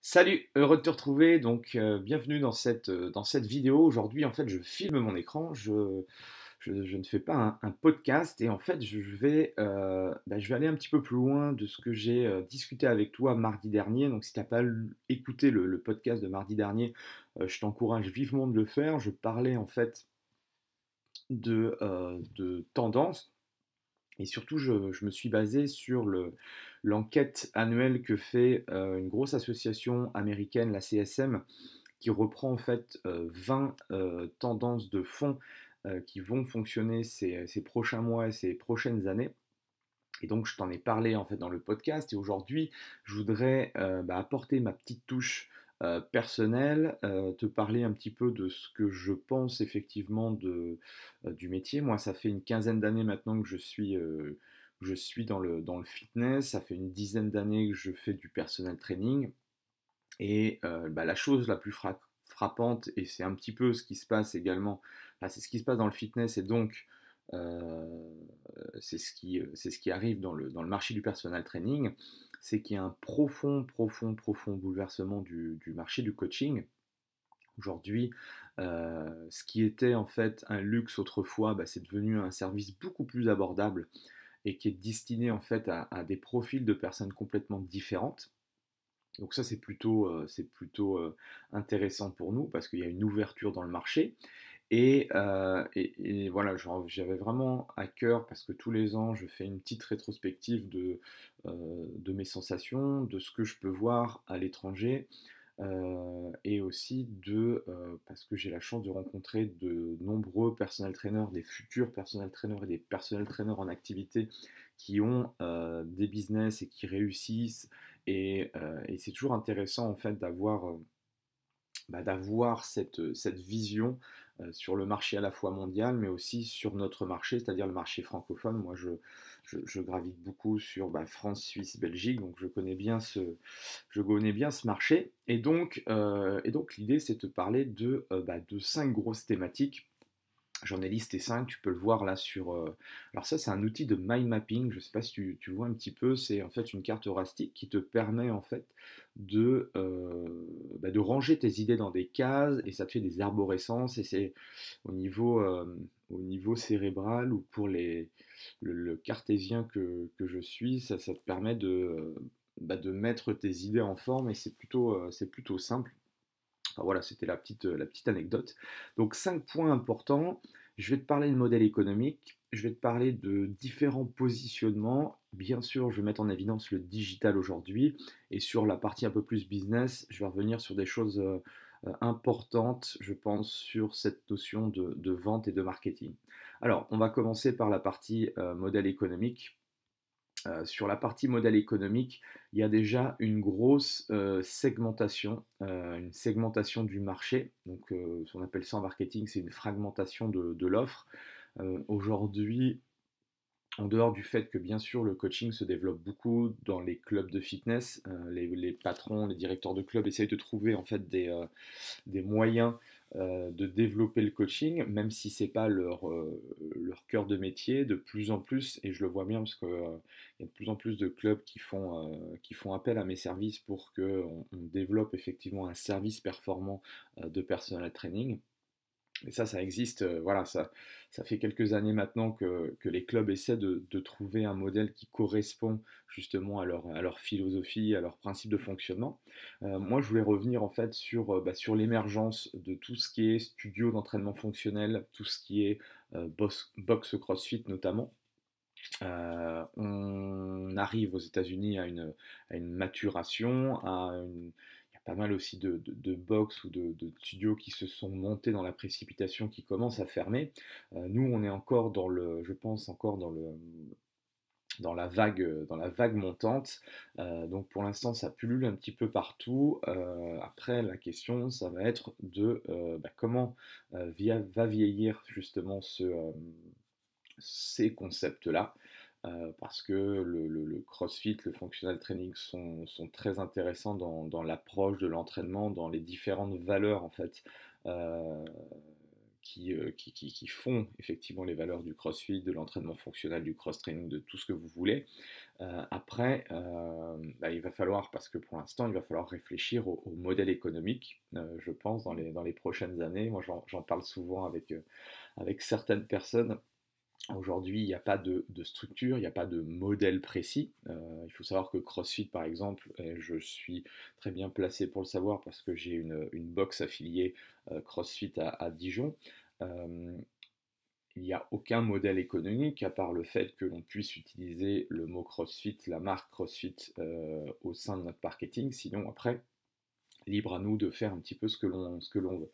Salut, heureux de te retrouver. Donc, euh, bienvenue dans cette, euh, dans cette vidéo. Aujourd'hui, en fait, je filme mon écran. Je, ne fais pas un, podcast. Et en fait, je vais, euh, bah, je vais aller un petit peu plus loin de ce que j'ai discuté avec toi mardi dernier. Donc, si tu n'as pas écouté le, podcast de mardi dernier, je t'encourage vivement de le faire. Je parlais en fait de, de tendance. Et surtout, je, je me suis basé sur le, l'enquête annuelle que fait euh, une grosse association américaine, la CSM, qui reprend en fait 20 euh, euh, tendances de fonds qui vont fonctionner ces, prochains mois et ces prochaines années. Et donc je t'en ai parlé en fait dans le podcast et aujourd'hui je voudrais bah, apporter ma petite touche personnelle, te parler un petit peu de ce que je pense effectivement de, du métier. Moi ça fait une quinzaine d'années maintenant que je suis je suis dans le, fitness, ça fait une dizaine d'années que je fais du personal training. Et euh, bah, la chose la plus frappante, et c'est un petit peu ce qui se passe également, c'est ce qui se passe dans le fitness et donc euh, c'est ce, ce, qui arrive dans le, marché du personal training, c'est qu'il y a un profond, profond, profond bouleversement du, marché du coaching. Aujourd'hui, euh, ce qui était en fait un luxe autrefois, bah, c'est devenu un service beaucoup plus abordable et qui est destiné en fait à, des profils de personnes complètement différentes. Donc ça, c'est plutôt, euh, plutôt euh, intéressant pour nous parce qu'il y a une ouverture dans le marché. Et, euh, voilà, j'avais vraiment à cœur parce que tous les ans, je fais une petite rétrospective de mes sensations, de ce que je peux voir à l'étranger, euh, et aussi de, euh, parce que j'ai la chance de rencontrer de nombreux personnels trainers, des futurs personnels trainers et des personnels trainers en activité qui ont euh, des business et qui réussissent. Et, c'est toujours intéressant en fait d'avoir bah, cette, cette, vision euh, sur le marché à la fois mondial, mais aussi sur notre marché, c'est-à-dire le marché francophone. Moi, je, gravite beaucoup sur bah, France, Suisse, Belgique, donc je connais bien ce, je connais bien ce marché. Et donc, euh, donc l'idée, c'est de parler de, euh, bah, de cinq grosses thématiques Journaliste t 5, tu peux le voir là sur... Euh, alors ça c'est un outil de mind mapping, je ne sais pas si tu, vois un petit peu, c'est en fait une carte horastique qui te permet en fait de, euh, bah, de ranger tes idées dans des cases et ça te fait des arborescences et c'est au niveau, euh, au niveau cérébral ou pour les, le, cartésien que, je suis, ça, te permet de, bah, de mettre tes idées en forme et c'est plutôt, c'est plutôt simple voilà, c'était la petite, euh, la petite anecdote. Donc cinq points importants. Je vais te parler de modèle économique, je vais te parler de différents positionnements. Bien sûr, je vais mettre en évidence le digital aujourd'hui. Et sur la partie un peu plus business, je vais revenir sur des choses euh, euh, importantes, je pense, sur cette notion de, vente et de marketing. Alors, on va commencer par la partie modèle économique. Euh, sur la partie modèle économique, il y a déjà une grosse euh, segmentation, euh, une segmentation du marché. Donc, on appelle ça en marketing, c'est une fragmentation de, l'offre. Aujourd'hui, en dehors du fait que bien sûr le coaching se développe beaucoup dans les clubs de fitness, les, patrons, les directeurs de clubs essayent de trouver en fait des moyens euh, de développer le coaching, même si c'est pas euh, leur, cœur de métier, de plus en plus, et je le vois bien parce qu'il euh, y a de plus en plus de clubs qui font, appel à mes services pour qu'on développe effectivement un service performant de personnel training. Et ça, ça existe, euh, voilà, ça, ça fait quelques années maintenant que, les clubs essaient de, trouver un modèle qui correspond justement à leur, à leur philosophie, à leur principe de fonctionnement. Euh, moi, je voulais revenir en fait sur, euh, bah, sur l'émergence de tout ce qui est studio d'entraînement fonctionnel, tout ce qui est boxe box, box crossfit notamment. on arrive aux États-Unis à une, à une maturation, à une pas mal aussi de, de, box ou de, studios qui se sont montés dans la précipitation, qui commence à fermer. Euh, nous, on est encore dans le, je pense, encore dans le dans la vague, dans la vague montante. Euh, donc pour l'instant, ça pullule un petit peu partout. Euh, après, la question, ça va être de bah, comment via, va vieillir justement ce, ces concepts-là. Euh, parce que le, CrossFit, le functional training sont, très intéressants dans, l'approche de l'entraînement, dans les différentes valeurs en fait euh, euh, qui, qui, font effectivement les valeurs du CrossFit, de l'entraînement fonctionnel, du cross-training, de tout ce que vous voulez. après, bah, il va falloir, parce que pour l'instant, il va falloir réfléchir au, modèle économique, je pense, dans les, dans les prochaines années. Moi, j'en parle souvent avec, avec certaines personnes Aujourd'hui, il n'y a pas de, structure, il n'y a pas de modèle précis. Euh, il faut savoir que CrossFit, par exemple, euh, je suis très bien placé pour le savoir parce que j'ai une, box affiliée euh, CrossFit à, Dijon. il n'y a aucun modèle économique à part le fait que l'on puisse utiliser le mot CrossFit, la marque CrossFit au sein de notre marketing. Sinon, après, libre à nous de faire un petit peu ce que l'on, ce que l'on veut.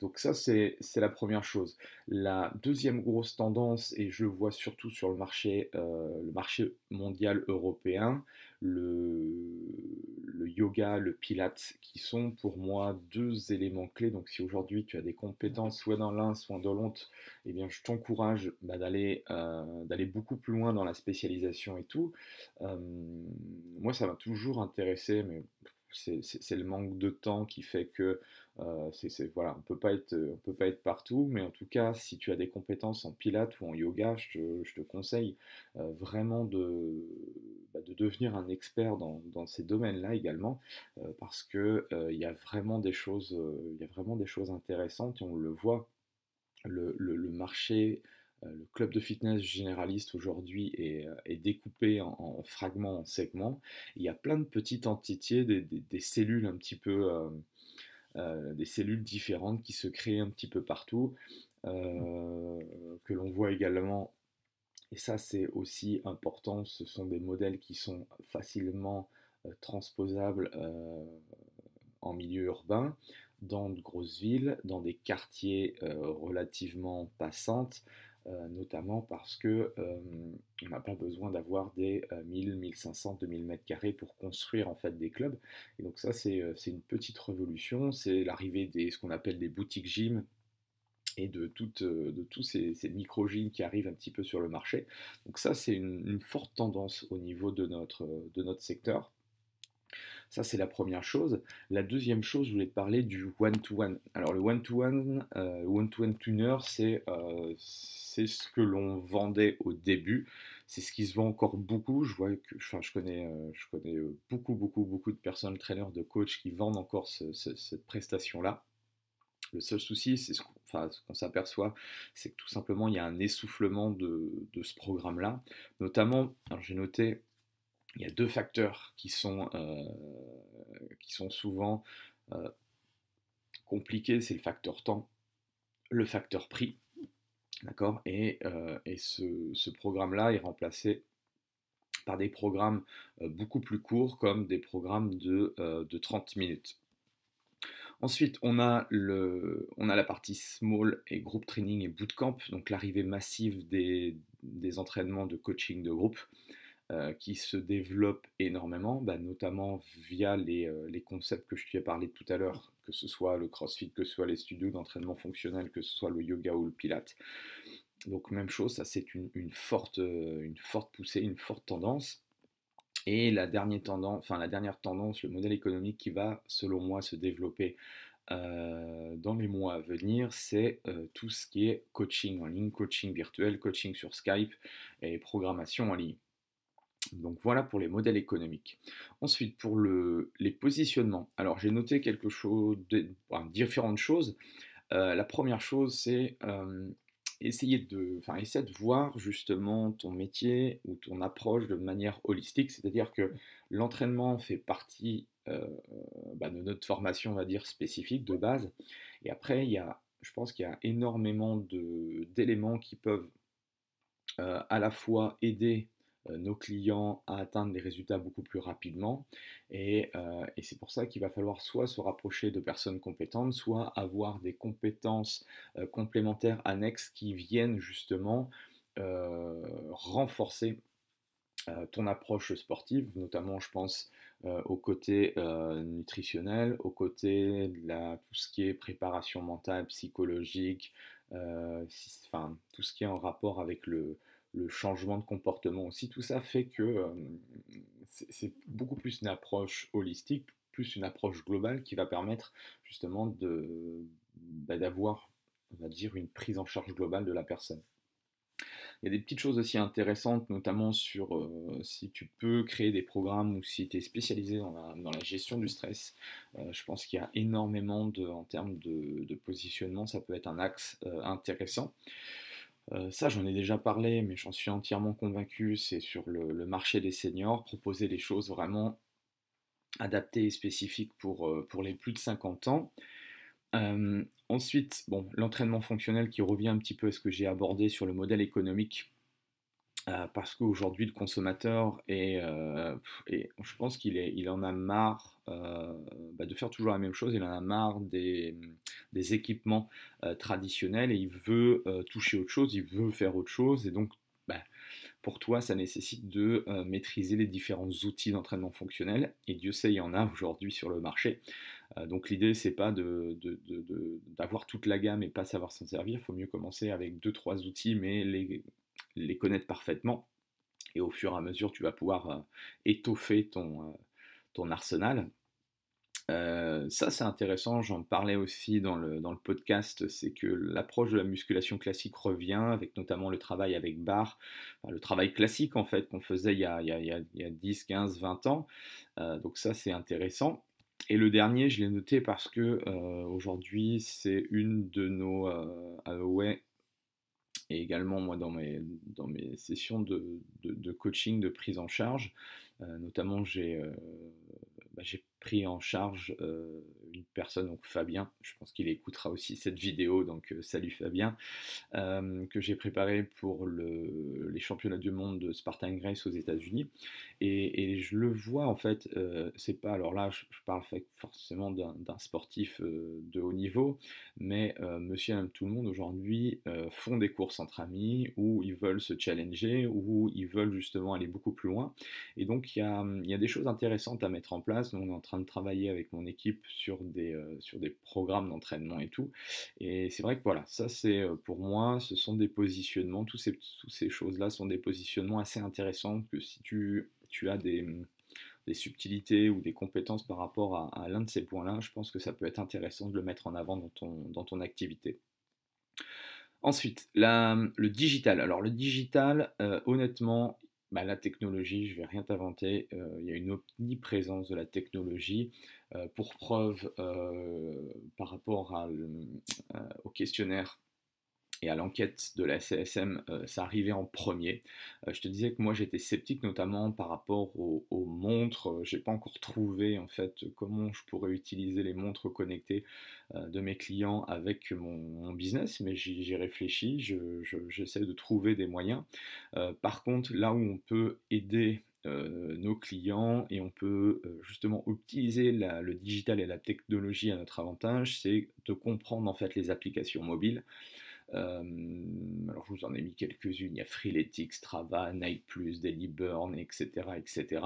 Donc ça, c'est, c'est la première chose. La deuxième grosse tendance, et je vois surtout sur le marché, euh, le marché mondial européen, le, le, yoga, le pilates, qui sont pour moi deux éléments clés. Donc si aujourd'hui tu as des compétences soit dans l'un, soit dans l'autre, eh bien je t'encourage bah, d'aller, euh, d'aller beaucoup plus loin dans la spécialisation et tout. Euh, moi, ça m'a toujours intéressé, mais c'est le manque de temps qui fait que euh, on peut pas être peut pas être partout, mais en tout cas, si tu as des compétences en pilates ou en yoga, je te, conseille euh, vraiment bah, de, devenir un expert dans, ces domaines-là également, euh, parce que euh, il y a vraiment des choses, il y vraiment des choses intéressantes et on le voit, le marché euh, le club de fitness généraliste aujourd'hui est, euh, découpé en, fragments, en segments. Il y a plein de petites entités, des, cellules un petit peu, euh, des cellules différentes qui se créent un petit peu partout, que l'on voit également. Et ça, c'est aussi important. Ce sont des modèles qui sont facilement transposables en milieu urbain dans de grosses villes, dans des quartiers relativement passantes, euh, notamment parce que euh, on n'a pas besoin d'avoir des 1000, 1500, 2000 mètres carrés pour construire en fait des clubs. Et donc ça, euh, c'est une petite révolution. C'est l'arrivée des ce qu'on appelle des boutiques gym et de, toutes, de tous ces, micro-gyms qui arrivent un petit peu sur le marché. Donc ça, c'est une, une, forte tendance au niveau de notre, de notre secteur. Ça, c'est la première chose. La deuxième chose, je voulais te parler du one-to-one. Alors, le one-to-one, euh, one-to-one tuner, euh, c'est ce que l'on vendait au début. C'est ce qui se vend encore beaucoup. Je vois que, je connais, euh, je connais euh, beaucoup, beaucoup, beaucoup de personnes, traîneurs, de coachs qui vendent encore cette prestation-là. Le seul souci, c'est ce qu'on s'aperçoit, c'est que tout simplement, il y a un essoufflement de, de ce programme-là. Notamment, j'ai noté il y a deux facteurs qui sont, euh, souvent euh, compliqués, c'est le facteur temps, le facteur prix. D'accord et, euh, ce, programme-là est remplacé par des programmes beaucoup plus courts comme des programmes de, 30 minutes. Ensuite, on a, on a, la partie small et group training et bootcamp, donc l'arrivée massive des, entraînements de coaching de groupe. Euh, qui se développe énormément, bah, notamment via euh, les, concepts que je t'ai parlé tout à l'heure, que ce soit le crossfit, que ce soit les studios d'entraînement fonctionnel, que ce soit le yoga ou le pilate. Donc même chose, ça c'est une, forte, euh, une forte poussée, une forte tendance. Et la dernière, tendance, enfin, la dernière tendance, le modèle économique qui va, selon moi, se développer dans les mois à venir, c'est tout ce qui est coaching en ligne, coaching virtuel, coaching sur Skype et programmation en ligne. Donc voilà pour les modèles économiques. Ensuite, pour le, les positionnements. Alors j'ai noté quelque chose, de, différentes choses. Euh, la première chose, c'est euh, essayer, de, enfin, essayer de voir justement ton métier ou ton approche de manière holistique. C'est-à-dire que l'entraînement fait partie euh, bah, de notre formation, on va dire, spécifique de base. Et après, il y a, je pense qu'il y a énormément d'éléments qui peuvent à la fois aider euh, nos clients à atteindre des résultats beaucoup plus rapidement. Euh, et, c'est pour ça qu'il va falloir soit se rapprocher de personnes compétentes, soit avoir des compétences euh, complémentaires annexes qui viennent justement renforcer ton approche sportive, notamment je pense au côté nutritionnel, au côté de la, tout ce qui est préparation mentale, psychologique, enfin, tout ce qui est en rapport avec le, le changement de comportement aussi. Tout ça fait que c'est beaucoup plus une approche holistique, plus une approche globale qui va permettre justement bah, d'avoir, on va dire, une prise en charge globale de la personne. Il y a des petites choses aussi intéressantes, notamment sur si tu peux créer des programmes ou si tu es spécialisé dans la, gestion du stress. je pense qu'il y a énormément en termes de, de, positionnement, ça peut être un axe intéressant. Euh, ça, j'en ai déjà parlé, mais j'en suis entièrement convaincu. C'est sur le, marché des seniors, proposer des choses vraiment adaptées et spécifiques pour, euh, les plus de 50 ans. Euh, ensuite, bon, l'entraînement fonctionnel qui revient un petit peu à ce que j'ai abordé sur le modèle économique euh, parce qu'aujourd'hui, le consommateur est, euh, je pense qu'il en a marre euh, bah, de faire toujours la même chose. Il en a marre des, équipements traditionnels et il veut toucher autre chose, il veut faire autre chose. Et donc, bah, pour toi, ça nécessite de maîtriser les différents outils d'entraînement fonctionnel. Et Dieu sait, il y en a aujourd'hui sur le marché. donc, l'idée, c'est pas d'avoir toute la gamme et pas savoir s'en servir. Il faut mieux commencer avec deux trois outils, mais les les connaître parfaitement. Et au fur et à mesure, tu vas pouvoir euh, étoffer ton, euh, ton arsenal. Euh, ça, c'est intéressant. J'en parlais aussi dans le, dans le podcast. C'est que l'approche de la musculation classique revient, avec notamment le travail avec barre, le travail classique en fait qu'on faisait il y, a, il, y a, il y, 10, 15, 20 ans. donc, ça, c'est intéressant. Et le dernier, je l'ai noté parce que aujourd'hui, c'est une de nos ah ouais et également moi dans mes, dans mes sessions de, coaching, de prise en charge. Euh, notamment, euh, bah, j'ai pris en charge euh, une personne, donc Fabien, je pense qu'il écoutera aussi cette vidéo, donc euh, salut Fabien, euh, que j'ai préparé pour le, les championnats du monde de Spartan Grace aux États-Unis. Et, je le vois en fait, euh, c'est pas, alors là je, parle forcément d'un sportif de haut niveau, mais monsieur et tout le monde aujourd'hui font des courses entre amis où ils veulent se challenger, où ils veulent justement aller beaucoup plus loin. Et donc il y a, y a des choses intéressantes à mettre en place. Nous on est en train de travailler avec mon équipe sur des, euh, sur des programmes d'entraînement et tout. Et c'est vrai que voilà, ça c'est euh, pour moi, ce sont des positionnements, tous ces, toutes ces choses-là sont des positionnements assez intéressants que si tu, tu as des, hum, subtilités ou des compétences par rapport à, l'un de ces points-là, je pense que ça peut être intéressant de le mettre en avant dans ton, dans ton activité. Ensuite, la, le digital. Alors le digital, euh, honnêtement, bah, la technologie, je ne vais rien t'inventer, euh, il y a une omniprésence de la technologie. Euh, pour preuve, euh, par rapport au questionnaire et à l'enquête de la CSM, euh, ça arrivait en premier. Euh, je te disais que moi j'étais sceptique notamment par rapport aux, aux montres. Euh, j'ai pas encore trouvé en fait comment je pourrais utiliser les montres connectées de mes clients avec mon, business, mais j'ai réfléchi, j'essaie de trouver des moyens. par contre, là où on peut aider nos clients et on peut justement utiliser le digital et la technologie à notre avantage, c'est de comprendre en fait les applications mobiles. Euh, alors je vous en ai mis quelques-unes, il y a Freeletics, Strava, Nike+, Burn, etc. etc.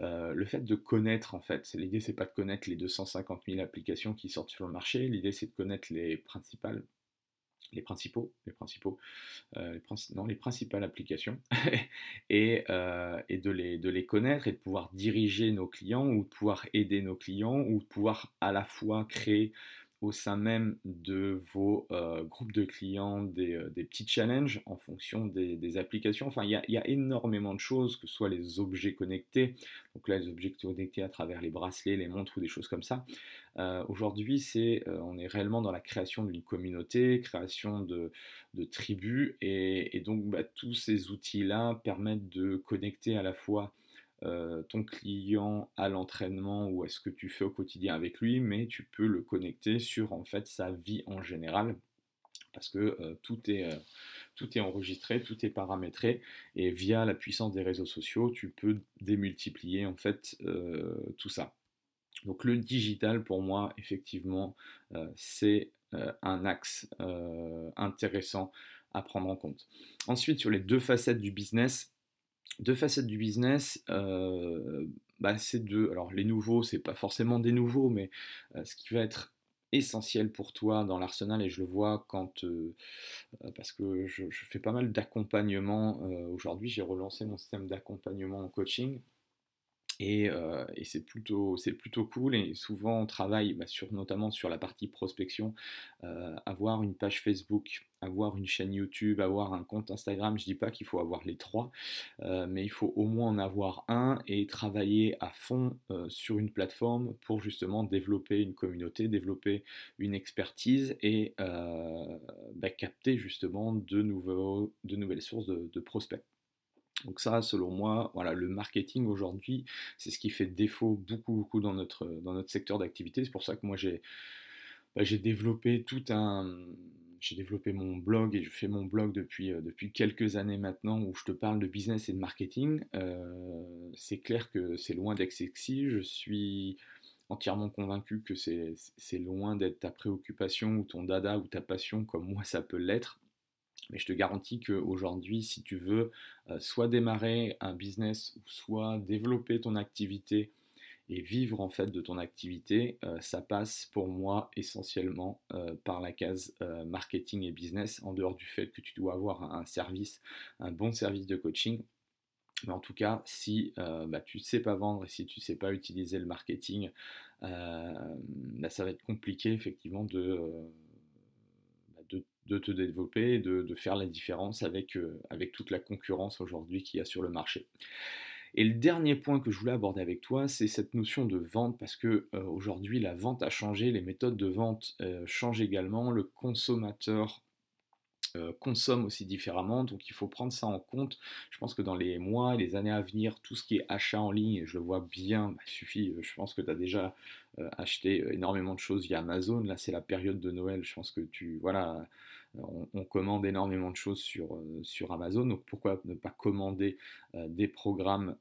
le fait de connaître en fait, l'idée c'est pas de connaître les 250 000 applications qui sortent sur le marché, l'idée c'est de connaître les principales les principaux, les principaux, euh, les non, les principales applications, et, euh, et de, les, de les connaître et de pouvoir diriger nos clients ou de pouvoir aider nos clients ou de pouvoir à la fois créer au sein même de vos euh, groupes de clients euh, des, petits challenges en fonction des, applications. Enfin, il y, a, énormément de choses, que ce soit les objets connectés, donc là les objets connectés à travers les bracelets, les montres ou des choses comme ça. Euh, aujourd'hui, on est réellement dans la création d'une communauté, création de, tribus, et, donc bah, tous ces outils-là permettent de connecter à la fois euh, ton client à l'entraînement ou à ce que tu fais au quotidien avec lui, mais tu peux le connecter sur en fait sa vie en général parce que euh, euh, tout, est, enregistré, tout est paramétré, et via la puissance des réseaux sociaux, tu peux démultiplier en fait tout ça. Donc le digital, pour moi, effectivement, c'est un axe intéressant à prendre en compte. Ensuite, sur les deux facettes du business, deux facettes du business. Euh, bah, c'est deux, alors les nouveaux, c'est pas forcément des nouveaux, mais euh, ce qui va être essentiel pour toi dans l'arsenal et je le vois quand euh, parce que je, fais pas mal d'accompagnement aujourd'hui j'ai relancé mon système d'accompagnement en coaching et, euh, c'est plutôt, cool. Et souvent, on travaille bah, notamment sur la partie prospection, euh, avoir une page Facebook, avoir une chaîne YouTube, avoir un compte Instagram. Je ne dis pas qu'il faut avoir les trois, euh, mais il faut au moins en avoir un et travailler à fond sur une plateforme pour justement développer une communauté, développer une expertise et bah, capter justement de, de nouvelles sources de prospects. Donc ça, selon moi, voilà, le marketing aujourd'hui, c'est ce qui fait défaut beaucoup, beaucoup dans notre, dans notre secteur d'activité. C'est pour ça que moi, j'ai bah, développé tout un... J'ai développé mon blog et je fais mon blog depuis, euh, depuis quelques années maintenant où je te parle de business et de marketing. Euh, c'est clair que c'est loin d'être sexy. Je suis entièrement convaincu que c'est loin d'être ta préoccupation ou ton dada ou ta passion comme moi ça peut l'être. Mais je te garantis qu'aujourd'hui, si tu veux euh, soit démarrer un business ou soit développer ton activité et vivre en fait de ton activité, euh, ça passe pour moi essentiellement euh, par la case marketing et business, en dehors du fait que tu dois avoir un service, un bon service de coaching. Mais en tout cas, si bah, tu ne sais pas vendre et si tu ne sais pas utiliser le marketing, bah, ça va être compliqué effectivement de de te développer, de, de faire la différence avec, euh, avec toute la concurrence aujourd'hui qu'il y a sur le marché. Et le dernier point que je voulais aborder avec toi, c'est cette notion de vente, parce que euh, aujourd'hui la vente a changé, les méthodes de vente euh, changent également, le consommateur euh, consomment aussi différemment. Donc il faut prendre ça en compte. Je pense que dans les mois et les années à venir, tout ce qui est achat en ligne, et je le vois bien, bah, suffit, euh, je pense que tu as déjà euh, acheté énormément de choses via Amazon. Là c'est la période de Noël, je pense que tu... Voilà, on, commande énormément de choses sur, sur Amazon. Donc pourquoi ne pas commander des programmes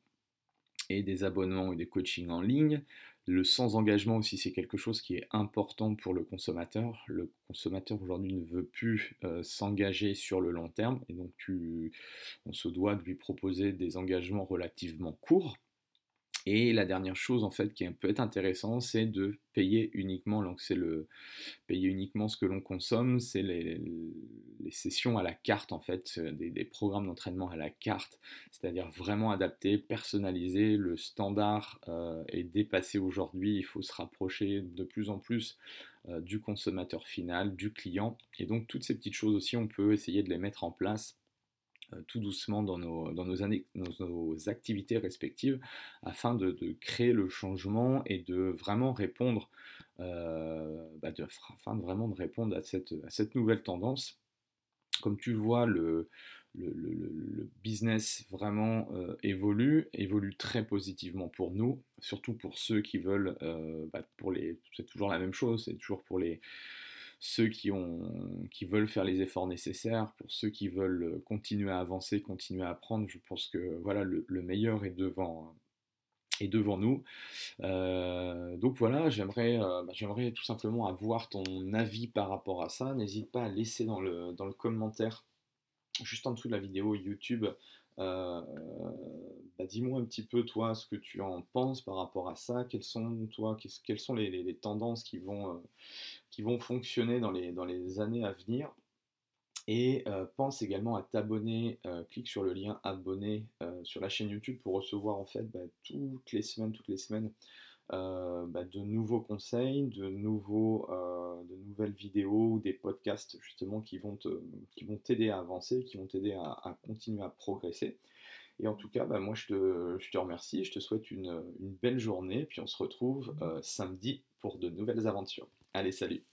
et des abonnements et des coachings en ligne le sans-engagement aussi, c'est quelque chose qui est important pour le consommateur. Le consommateur aujourd'hui ne veut plus euh, s'engager sur le long terme et donc on se doit de lui proposer des engagements relativement courts et la dernière chose en fait qui peut être intéressante, c'est de payer uniquement, donc c'est le payer uniquement ce que l'on consomme, c'est les, sessions à la carte en fait, euh, des, programmes d'entraînement à la carte, c'est-à-dire vraiment adapté, personnalisé, le standard euh, est dépassé aujourd'hui, il faut se rapprocher de plus en plus euh, du consommateur final, du client, et donc toutes ces petites choses aussi, on peut essayer de les mettre en place euh, tout doucement dans nos, dans nos, années, nos activités respectives afin de, créer le changement et de vraiment répondre, euh, bah, afin de vraiment de répondre à cette, à cette nouvelle tendance. Comme tu vois, le, le, le, business vraiment euh, évolue, évolue très positivement pour nous, surtout pour ceux qui veulent, bah, pour les, c'est toujours la même chose, c'est toujours pour les, ceux qui, ont, veulent faire les efforts nécessaires, pour ceux qui veulent euh, continuer à avancer, continuer à apprendre. Je pense que voilà, le, meilleur est devant, euh, est devant nous. Euh, donc voilà, bah, j'aimerais tout simplement avoir ton avis par rapport à ça. N'hésite pas à laisser dans le commentaire juste en dessous de la vidéo YouTube euh, bah, dis-moi un petit peu, toi, ce que tu en penses par rapport à ça. Quelles sont, sont les, tendances qui vont, euh, qui vont fonctionner dans les, dans les années à venir Et euh, pense également à t'abonner. clique sur le lien abonner sur la chaîne YouTube pour recevoir en fait bah, toutes les semaines, toutes les semaines euh, bah, de nouveaux conseils, de, nouveaux, euh, de nouvelles vidéos ou des podcasts justement qui vont, t'aider à avancer, qui vont t'aider à, continuer à progresser. Et en tout cas, bah, moi je te, je te, remercie, je te souhaite une belle journée, puis on se retrouve mmh. euh, samedi pour de nouvelles aventures. Allez, salut